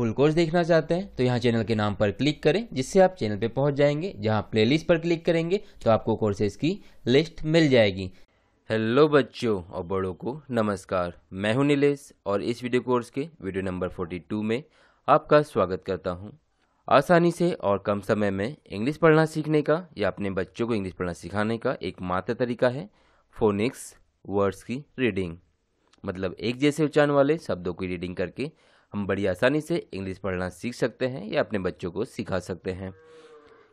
Full course देखना चाहते हैं तो यहाँ चैनल के नाम पर क्लिक करें जिससे आप चैनल पे पहुँच जाएंगे जहाँ प्लेलिस्ट पर क्लिक करेंगे तो आपको कोर्सेज की लिस्ट मिल जाएगी हेलो बच्चों और बड़ों को नमस्कार मैं हूं नीलेश और इस वीडियो कोर्स के वीडियो नंबर 42 में आपका स्वागत करता हूं आसानी से और कम समय में इंग्लिश पढ़ना सीखने का या अपने बच्चों को इंग्लिश पढ़ना सिखाने का एकमात्र तरीका है फोनिक्स वर्ड्स की रीडिंग मतलब एक जैसे उच्चारण वाले शब्दों की रीडिंग करके हम बड़ी आसानी से इंग्लिश पढ़ना सीख सकते हैं या अपने बच्चों को सिखा सकते हैं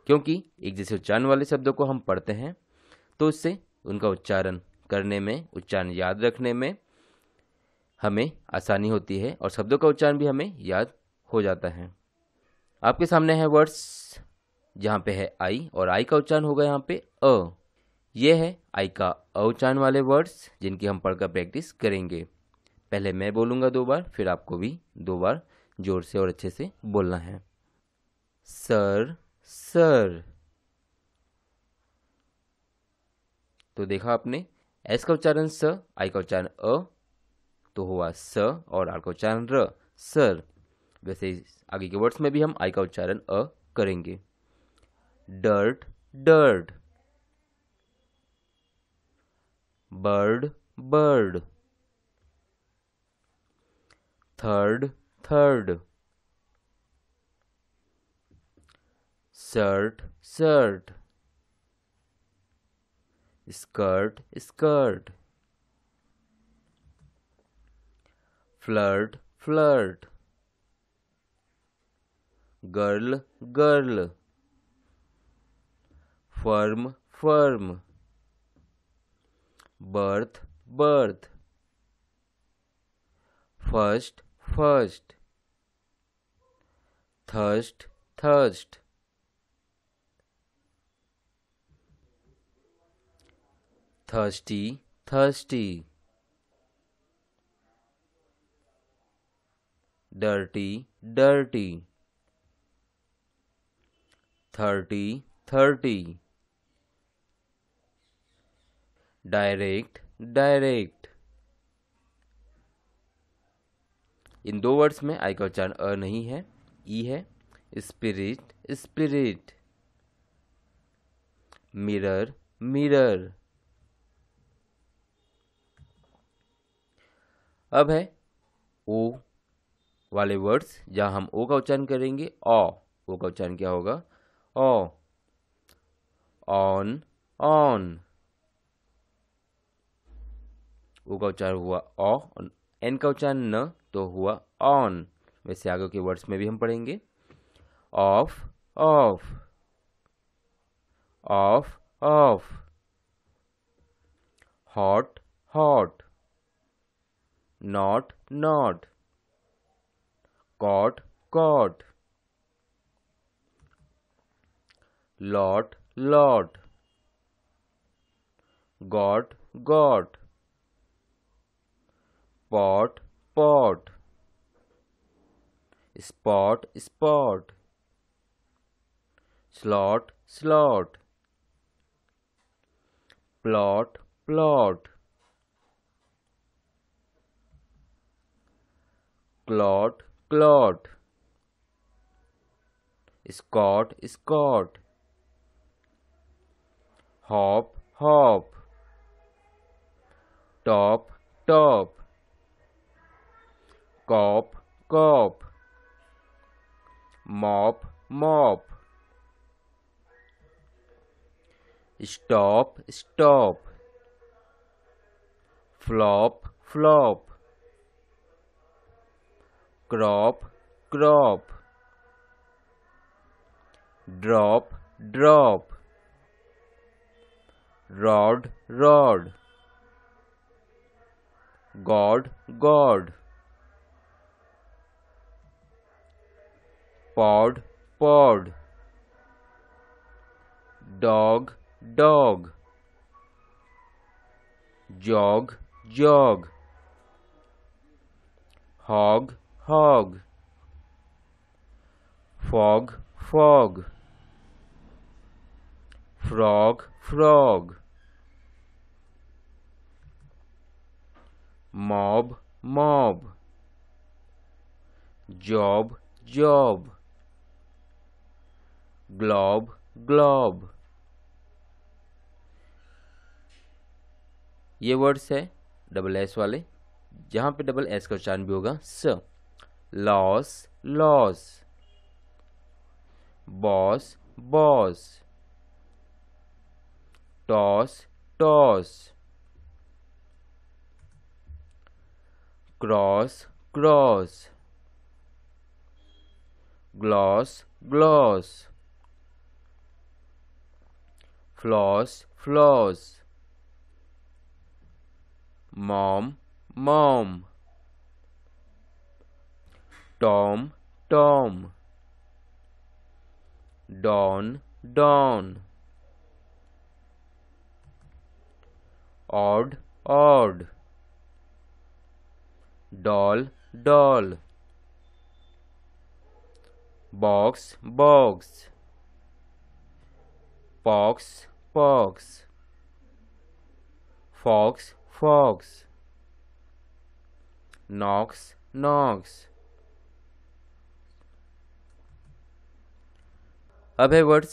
क्योंकि एक जैसे उच्चारण वाले शब्दों को हम पढ़ते हैं तो उससे उनका उच्चारण करने में उच्चारण याद रखने में हमें आसानी होती है और शब्दों का उच्चारण भी हमें याद हो जाता है आपके सामने है वर्ड्स जहाँ पे है आई और आई का उच्चारण होगा यहाँ पे अ ये है आई का अ उच्चारण वाले वर्ड्स जिनकी हम पढ़कर प्रैक्टिस करेंगे पहले मैं बोलूँगा दो बार फिर आपको भी दो बार ज़ोर से और अच्छे से बोलना है सर सर तो देखा आपने एस का उच्चारण स आई का उच्चारण अ तो हुआ स और आर का उच्चारण र सर वैसे आगे के वर्ड्स में भी हम आई का उच्चारण अ करेंगे dirt dirt bird bird third, third. Shirt, shirt. Skirt, skirt. Flirt, flirt. Girl, girl. Firm, firm. Birth, birth. First, first. Thirst, thirst. Thirsty, thirsty. Dirty, dirty. Thirty, thirty. Direct, direct. इन दो words में आई का उच्चारण अ नहीं है ई है spirit spirit mirror mirror अब है ओ वाले वर्ड्स जहां हम ओ का उच्चारण करेंगे ओ ओ का उच्चारण क्या होगा ओ ऑन ऑन ओ का उच्चारण हुआ ओ एन का उच्चारण न तो हुआ ऑन वैसे आगे के वर्ड्स में भी हम पढ़ेंगे off off off off hot hot not not cot cot lot lot got got pot spot spot spot slot slot plot plot clot clot scot scot hop hop top top Cop, cop. Mop, mop. Stop, stop. Flop, flop. Crop, crop. Drop, drop. Rod, rod. God, God. pod pod dog dog jog jog hog hog fog fog frog frog mob mob job job globe globe ये words है double S वाले जहां पे double S का उच्चारण भी होगा स loss loss boss boss toss toss cross cross gloss gloss floss floss mom mom tom tom don don odd odd doll doll box box box fox fox fox knocks knocks अब है words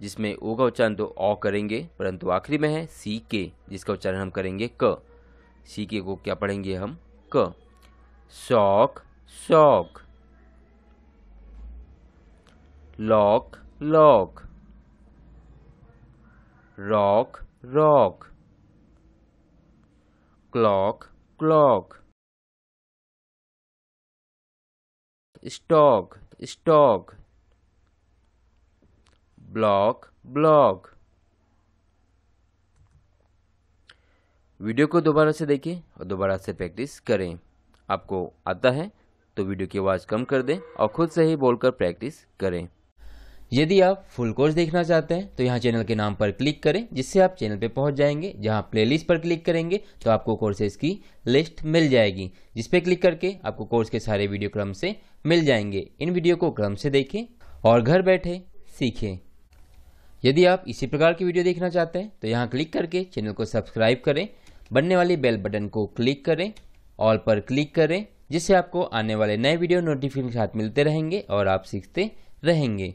जिसमें ओ का उच्चारण तो ओ करेंगे परंतु आखिरी में है सी के जिसका उच्चारण हम करेंगे क सी के को क्या पढ़ेंगे हम क sock shock lock lock rock rock clock clock stock stock block block video को दोबारा से देखें और दोबारा से प्रैक्टिस करें आपको आता है तो वीडियो की आवाज़ कम कर दें और खुद से ही बोलकर प्रैक्टिस करें यदि आप फुल कोर्स देखना चाहते हैं तो यहाँ चैनल के नाम पर क्लिक करें जिससे आप चैनल पे पहुँच जाएंगे जहाँ प्लेलिस्ट पर क्लिक करेंगे तो आपको कोर्सेज की लिस्ट मिल जाएगी जिस पे क्लिक करके आपको कोर्स के सारे वीडियो क्रम से मिल जाएंगे इन वीडियो को क्रम से देखें और घर बैठे सीखें यदि आप इसी प्रकार की वीडियो देखना चाहते हैं तो यहाँ क्लिक करके चैनल को सब्सक्राइब करें बनने वाली बेल बटन को क्लिक करें ऑल पर क्लिक करें जिससे आपको आने वाले नए वीडियो नोटिफिकेशन के साथ मिलते रहेंगे और आप सीखते रहेंगे